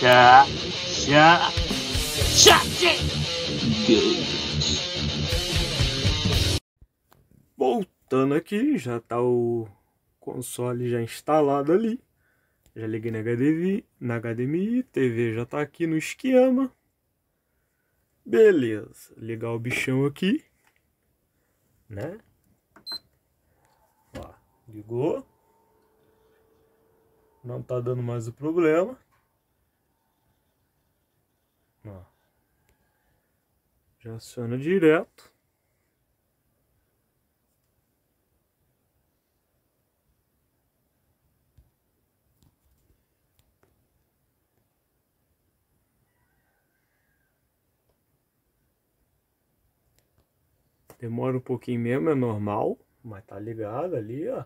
chá, chá, já Voltando aqui, já tá o console já instalado ali. Já liguei na HDMI, na HDMI, TV já tá aqui no esquema. Beleza, ligar o bichão aqui, né? Ó, ligou. Não tá dando mais o problema. Já aciona direto. Demora um pouquinho mesmo, é normal, mas tá ligado ali, ó.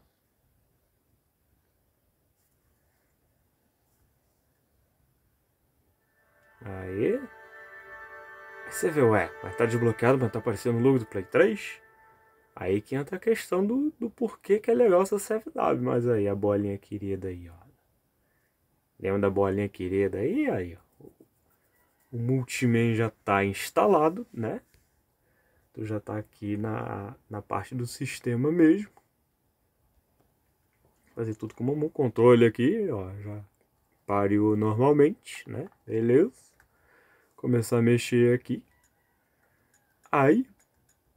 Aí você vê, ué, mas tá desbloqueado, mas tá aparecendo o logo do Play 3? Aí que entra a questão do, do porquê que é legal essa CFW. Mas aí, a bolinha querida aí, ó. Lembra da bolinha querida aí? Aí, ó. O Multiman já tá instalado, né? Tu então já tá aqui na, na parte do sistema mesmo. Fazer tudo com o Controle aqui, ó. Já pariu normalmente, né? Beleza começar a mexer aqui. Aí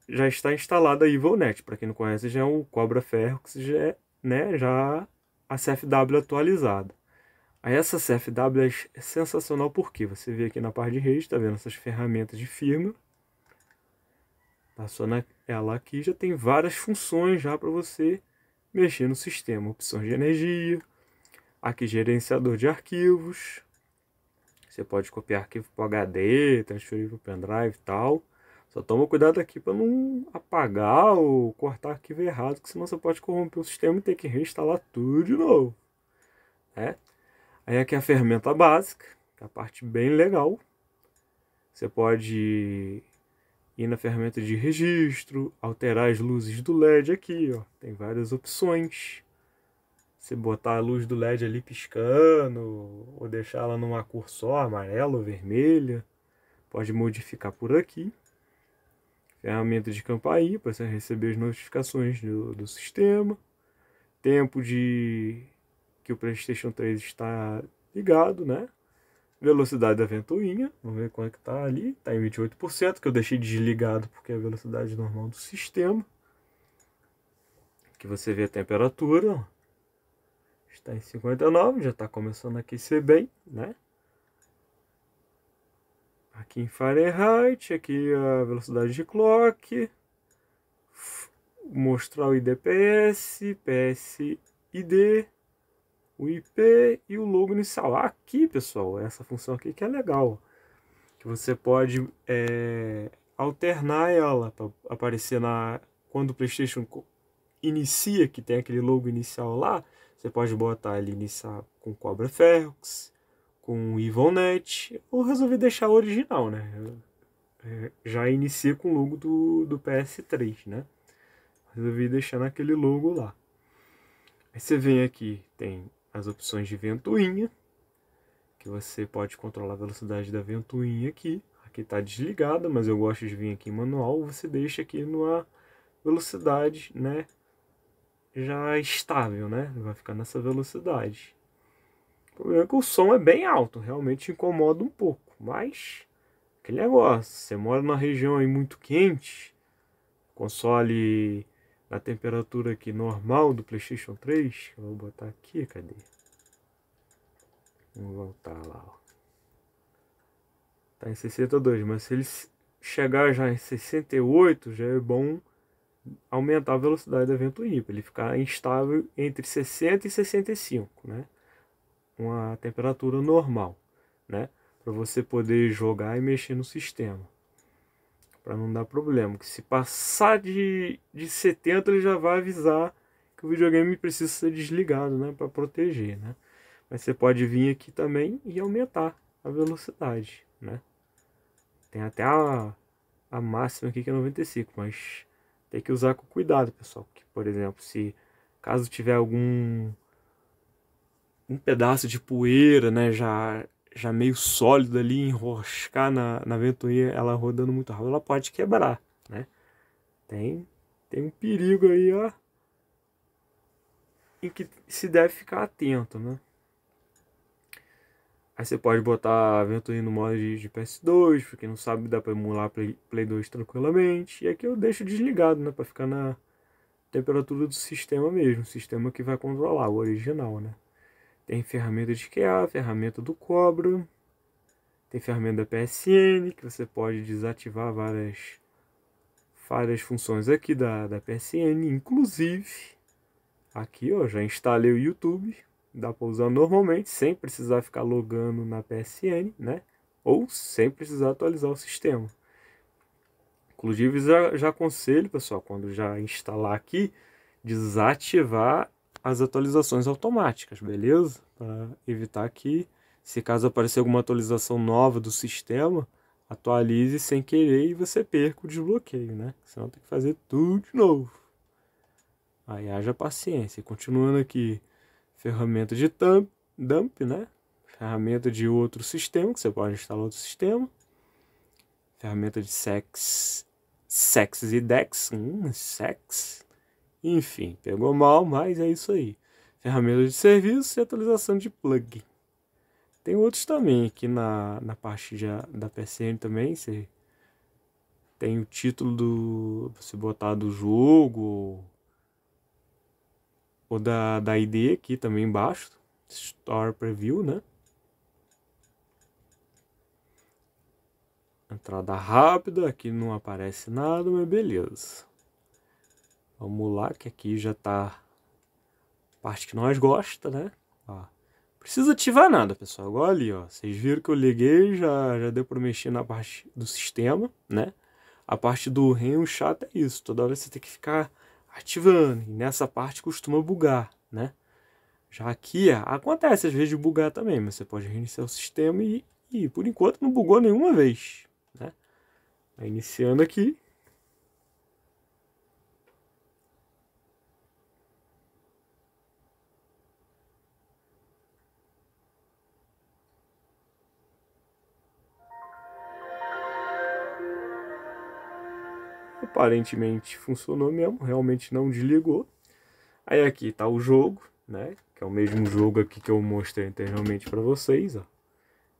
já está instalada a EvilNet, para quem não conhece, já é o Cobra Ferro, que já é né, já a CFW atualizada. Aí essa CFW é sensacional porque você vê aqui na parte de rede, está vendo essas ferramentas de firma. Passou na, ela aqui, já tem várias funções já para você mexer no sistema. Opções de energia, aqui gerenciador de arquivos, você pode copiar arquivo para HD, transferir para o pendrive e tal. Só toma cuidado aqui para não apagar ou cortar arquivo errado, que senão você pode corromper o sistema e ter que reinstalar tudo de novo. Né? Aí aqui é a ferramenta básica, que é a parte bem legal. Você pode ir na ferramenta de registro, alterar as luzes do LED aqui, ó. Tem várias opções se botar a luz do LED ali piscando, ou deixar ela numa cor só, amarela ou vermelha. Pode modificar por aqui. Ferramenta de campainha para você receber as notificações do, do sistema. Tempo de que o PlayStation 3 está ligado, né? Velocidade da ventoinha, vamos ver quanto é que tá ali, tá em 28%, que eu deixei desligado porque é a velocidade normal do sistema. Que você vê a temperatura, Tá em 59, já está começando a aquecer bem, né? Aqui em Fahrenheit, aqui a velocidade de clock, mostrar o IDPS, PSID, o IP e o logo inicial. Aqui, pessoal, essa função aqui que é legal, que você pode é, alternar ela para aparecer na quando o PlayStation inicia, que tem aquele logo inicial lá, você pode botar ele iniciar com Cobra Ferrox, com Ivonnet. Eu resolvi deixar original, né? É, já inicia com o logo do, do PS3, né? Resolvi deixar naquele logo lá. Aí você vem aqui, tem as opções de ventoinha, que você pode controlar a velocidade da ventoinha aqui. Aqui está desligada, mas eu gosto de vir aqui em manual. Você deixa aqui numa velocidade, né? já é estável, né? Vai ficar nessa velocidade. O problema é que o som é bem alto, realmente incomoda um pouco, mas aquele negócio, você mora numa região aí muito quente, console na temperatura aqui normal do PlayStation 3, eu vou botar aqui, cadê? Vamos voltar lá, ó. Tá em 62, mas se ele chegar já em 68, já é bom aumentar a velocidade do evento ímpar ele ficar instável entre 60 e 65, né? Uma temperatura normal, né? Para você poder jogar e mexer no sistema. Para não dar problema, que se passar de, de 70 ele já vai avisar que o videogame precisa ser desligado, né, para proteger, né? Mas você pode vir aqui também e aumentar a velocidade, né? Tem até a, a máxima aqui que é 95, mas tem que usar com cuidado, pessoal. Porque, por exemplo, se caso tiver algum um pedaço de poeira, né, já já meio sólido ali, enroscar na, na ventoinha, ela rodando muito rápido, ela pode quebrar, né? Tem, tem um perigo aí, ó, em que se deve ficar atento, né? Aí você pode botar Ventoin no modo de, de, PS2, porque não sabe dá pra emular Play, Play 2 tranquilamente. E aqui eu deixo desligado, né, pra ficar na temperatura do sistema mesmo, sistema que vai controlar, o original, né. Tem ferramenta de QA, ferramenta do Cobra, tem ferramenta PSN, que você pode desativar várias, várias funções aqui da, da PSN, inclusive... Aqui, ó, já instalei o YouTube, dá para usar normalmente, sem precisar ficar logando na PSN, né? Ou sem precisar atualizar o sistema. Inclusive, já, já aconselho, pessoal, quando já instalar aqui, desativar as atualizações automáticas, beleza? Para evitar que, se caso aparecer alguma atualização nova do sistema, atualize sem querer e você perca o desbloqueio, né? Senão tem que fazer tudo de novo. Aí haja paciência. Continuando aqui, ferramenta de dump, dump né? ferramenta de outro sistema, que você pode instalar outro sistema, ferramenta de sex, sex e dex, hum, sex, enfim, pegou mal, mas é isso aí. Ferramenta de serviço e atualização de plugin. Tem outros também aqui na, na parte de, da PCN também, você tem o título do, você botar do jogo, o da, da ID aqui também embaixo, Store Preview, né? Entrada rápida, aqui não aparece nada, mas beleza. Vamos lá, que aqui já tá a parte que nós gosta, né? Ó, precisa ativar nada, pessoal. agora ali, ó. Vocês viram que eu liguei, já, já deu para mexer na parte do sistema, né? A parte do RAM, o chato é isso. Toda hora você tem que ficar ativando. E nessa parte costuma bugar, né? Já aqui é, acontece às vezes de bugar também, mas você pode reiniciar o sistema e, e por enquanto não bugou nenhuma vez. Né? iniciando aqui, Aparentemente funcionou mesmo, realmente não desligou. Aí aqui tá o jogo, né? Que é o mesmo jogo aqui que eu mostrei anteriormente para vocês, ó.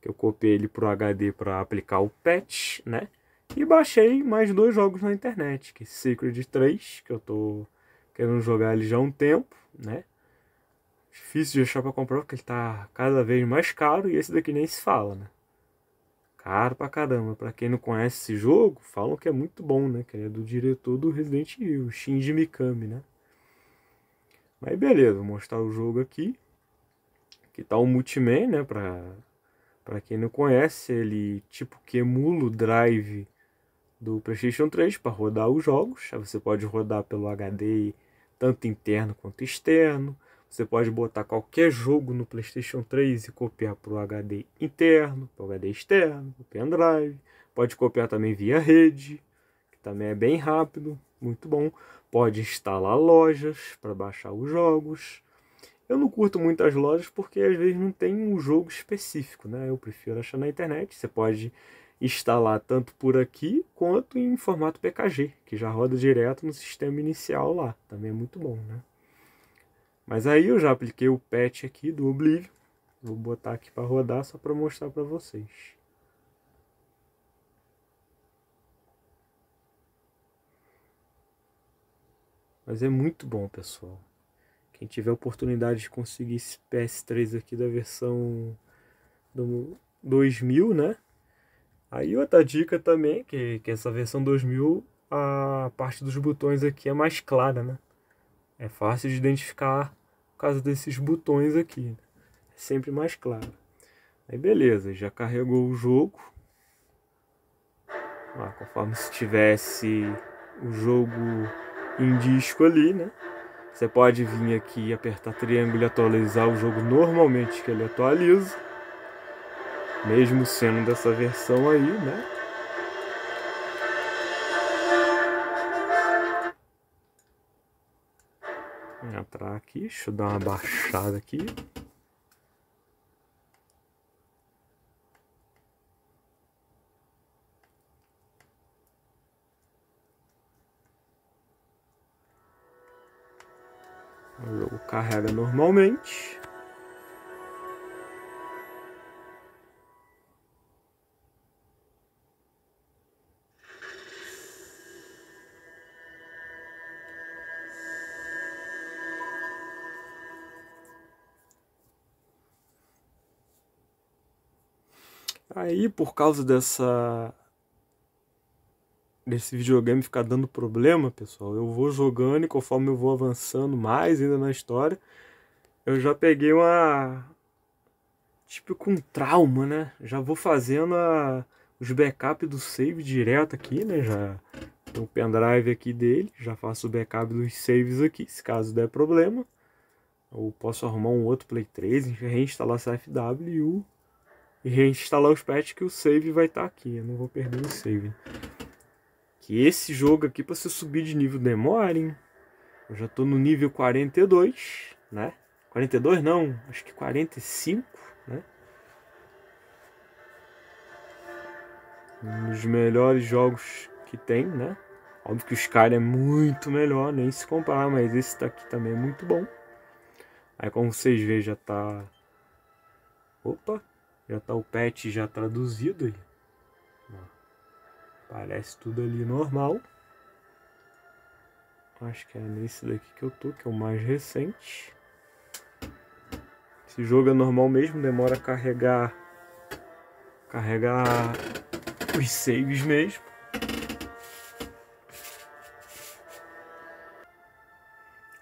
Que eu copiei ele pro HD para aplicar o patch, né? E baixei mais dois jogos na internet, que é Secret 3, que eu tô querendo jogar ele já há um tempo, né? Difícil de achar para comprar porque ele tá cada vez mais caro e esse daqui nem se fala, né? caro pra caramba. Pra quem não conhece esse jogo, falam que é muito bom, né? Que ele é do diretor do Resident Evil, Shinji Mikami, né? Mas beleza, vou mostrar o jogo aqui. Que tá o Multiman, né? Pra, pra quem não conhece, ele tipo que emula o drive do PlayStation 3 para rodar os jogos. você pode rodar pelo HD tanto interno quanto externo. Você pode botar qualquer jogo no PlayStation 3 e copiar para o HD interno, para o HD externo, para o pendrive. Pode copiar também via rede, que também é bem rápido, muito bom. Pode instalar lojas para baixar os jogos. Eu não curto muito as lojas porque às vezes não tem um jogo específico, né? Eu prefiro achar na internet. Você pode instalar tanto por aqui quanto em formato PKG, que já roda direto no sistema inicial lá. Também é muito bom, né? Mas aí eu já apliquei o patch aqui do Oblivion. Vou botar aqui para rodar só para mostrar para vocês. Mas é muito bom, pessoal. Quem tiver oportunidade de conseguir esse PS3 aqui da versão do 2000, né? Aí outra dica também, que, que essa versão 2000, a parte dos botões aqui é mais clara, né? É fácil de identificar por causa desses botões aqui. É sempre mais claro. Aí beleza, já carregou o jogo. Ah, conforme se tivesse o jogo em disco ali, né? Você pode vir aqui apertar triângulo e atualizar o jogo normalmente que ele atualiza. Mesmo sendo dessa versão aí, né? entrar aqui, deixa eu dar uma baixada aqui. O jogo carrega normalmente. Aí, por causa dessa desse videogame ficar dando problema, pessoal, eu vou jogando e conforme eu vou avançando mais ainda na história, eu já peguei uma tipo com trauma, né? Já vou fazendo a... os backups do save direto aqui, né? Já tem o pendrive aqui dele, já faço o backup dos saves aqui, se caso der problema. Ou posso arrumar um outro Play 3, reinstalar essa FW e reinstalar os patches que o save vai estar tá aqui. Eu não vou perder o save. Que esse jogo aqui, para você subir de nível, demora, hein? Eu já estou no nível 42, né? 42 não, acho que 45, né? Um dos melhores jogos que tem, né? Óbvio que o Sky é muito melhor, nem se comparar, mas esse daqui tá também é muito bom. Aí como vocês veem já tá... Opa! Já tá o patch já traduzido aí. Parece tudo ali normal. Acho que é nesse daqui que eu tô, que é o mais recente. Esse jogo é normal mesmo, demora a carregar carregar os saves mesmo.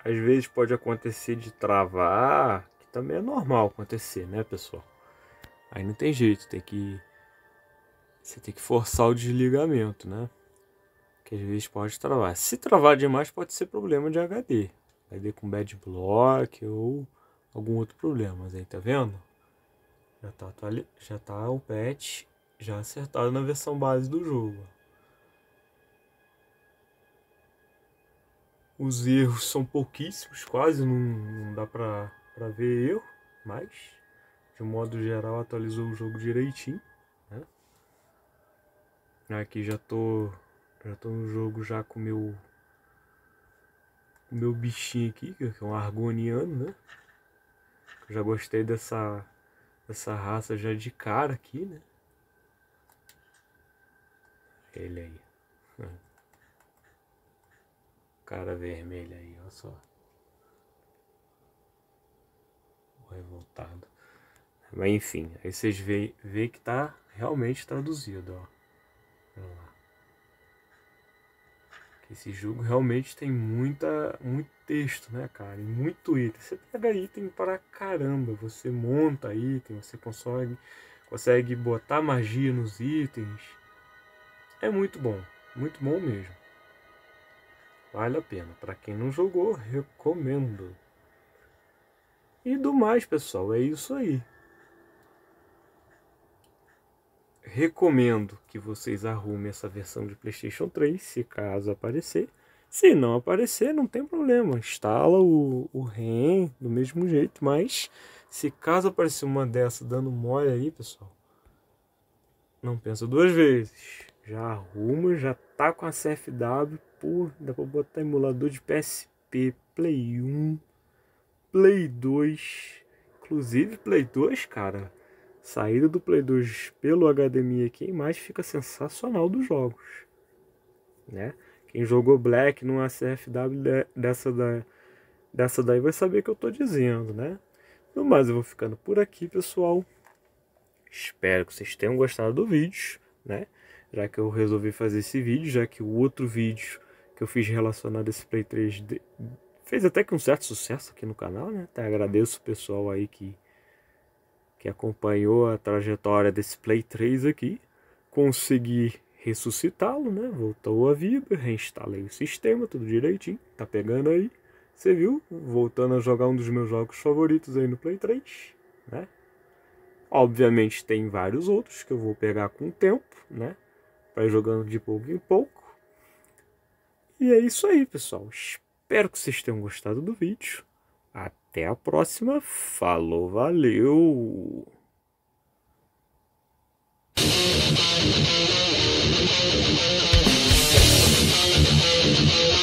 Às vezes pode acontecer de travar, que também é normal acontecer, né, pessoal? Aí não tem jeito, tem que. Você tem que forçar o desligamento, né? Que às vezes pode travar. Se travar demais, pode ser problema de HD. HD com bad block ou algum outro problema. Mas aí tá vendo? Já tá, atual já tá o patch já acertado na versão base do jogo. Os erros são pouquíssimos, quase não, não dá pra, pra ver erro, mas de modo geral atualizou o jogo direitinho. Né? Aqui já tô, já tô no jogo já com meu, o meu bichinho aqui, que é um argoniano, né? Eu já gostei dessa, dessa raça já de cara aqui, né? Ele aí. Cara vermelho aí, olha só. O revoltado. Mas enfim, aí vocês vê, vê que tá realmente traduzido, ó. Vamos lá. Esse jogo realmente tem muita, muito texto, né, cara? E muito item. Você pega item para caramba, você monta item, você consegue, consegue botar magia nos itens. É muito bom, muito bom mesmo. Vale a pena. Para quem não jogou, recomendo. E do mais, pessoal, é isso aí. recomendo que vocês arrumem essa versão de PlayStation 3, se caso aparecer. Se não aparecer, não tem problema, instala o, o REM do mesmo jeito, mas se caso aparecer uma dessa dando mole aí, pessoal, não pensa duas vezes. Já arruma, já tá com a CFW, pô, dá pra botar emulador de PSP, Play 1, Play 2, inclusive Play 2, cara saída do Play 2 pelo HDMI aqui, a imagem fica sensacional dos jogos, né? Quem jogou Black no SFW dessa, da, dessa daí vai saber o que eu estou dizendo, né? No mais, eu vou ficando por aqui, pessoal. Espero que vocês tenham gostado do vídeo, né? Já que eu resolvi fazer esse vídeo, já que o outro vídeo que eu fiz relacionado a esse Play 3 fez até que um certo sucesso aqui no canal, né? Até agradeço o pessoal aí que que acompanhou a trajetória desse Play 3 aqui, consegui ressuscitá-lo, né? Voltou à vida, reinstalei o sistema, tudo direitinho, tá pegando aí. Você viu? Voltando a jogar um dos meus jogos favoritos aí no Play 3, né? Obviamente tem vários outros que eu vou pegar com o tempo, né? Vai jogando de pouco em pouco. E é isso aí, pessoal. Espero que vocês tenham gostado do vídeo. Até a próxima. Falou, valeu! Thank you.